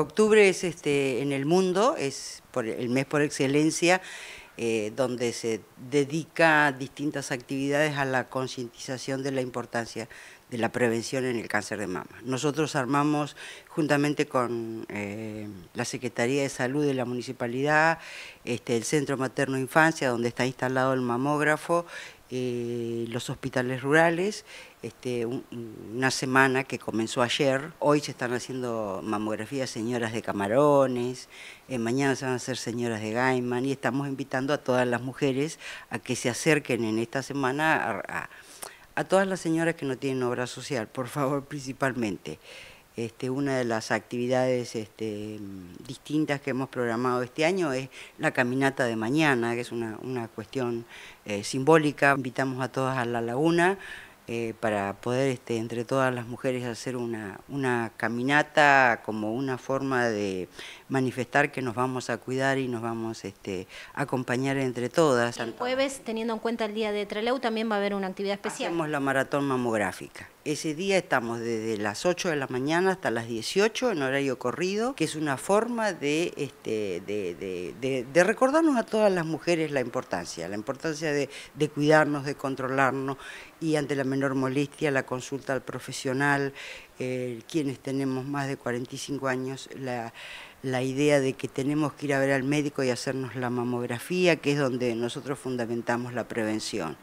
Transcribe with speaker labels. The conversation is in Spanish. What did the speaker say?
Speaker 1: Octubre es este, en el mundo, es el mes por excelencia eh, donde se dedica distintas actividades a la concientización de la importancia de la prevención en el cáncer de mama. Nosotros armamos, juntamente con eh, la Secretaría de Salud de la Municipalidad, este, el Centro Materno Infancia, donde está instalado el mamógrafo, eh, los hospitales rurales, este, una semana que comenzó ayer. Hoy se están haciendo mamografías señoras de Camarones, eh, mañana se van a hacer señoras de Gaiman y estamos invitando a todas las mujeres a que se acerquen en esta semana a todas las señoras que no tienen obra social, por favor, principalmente. Este, una de las actividades este, mm, distintas que hemos programado este año es la caminata de mañana, que es una, cuestión eh, simbólica. Invitamos a todas a la laguna eh, para poder este, entre todas las mujeres hacer una, una caminata como una forma de manifestar que nos vamos a cuidar y nos vamos este, a acompañar entre todas. El
Speaker 2: jueves, teniendo en cuenta el día de Trelew, también va a haber una actividad especial.
Speaker 1: Hacemos la maratón mamográfica. Ese día estamos desde las 8 de la mañana hasta las 18 en horario corrido, que es una forma de, este, recordarnos a todas las mujeres la importancia, la importancia de, de cuidarnos, de controlarnos y ante la menor molestia la consulta al profesional, eh, quienes tenemos más de 45 años, la, idea de que tenemos que ir a ver al médico y hacernos la mamografía, que es donde nosotros fundamentamos la prevención.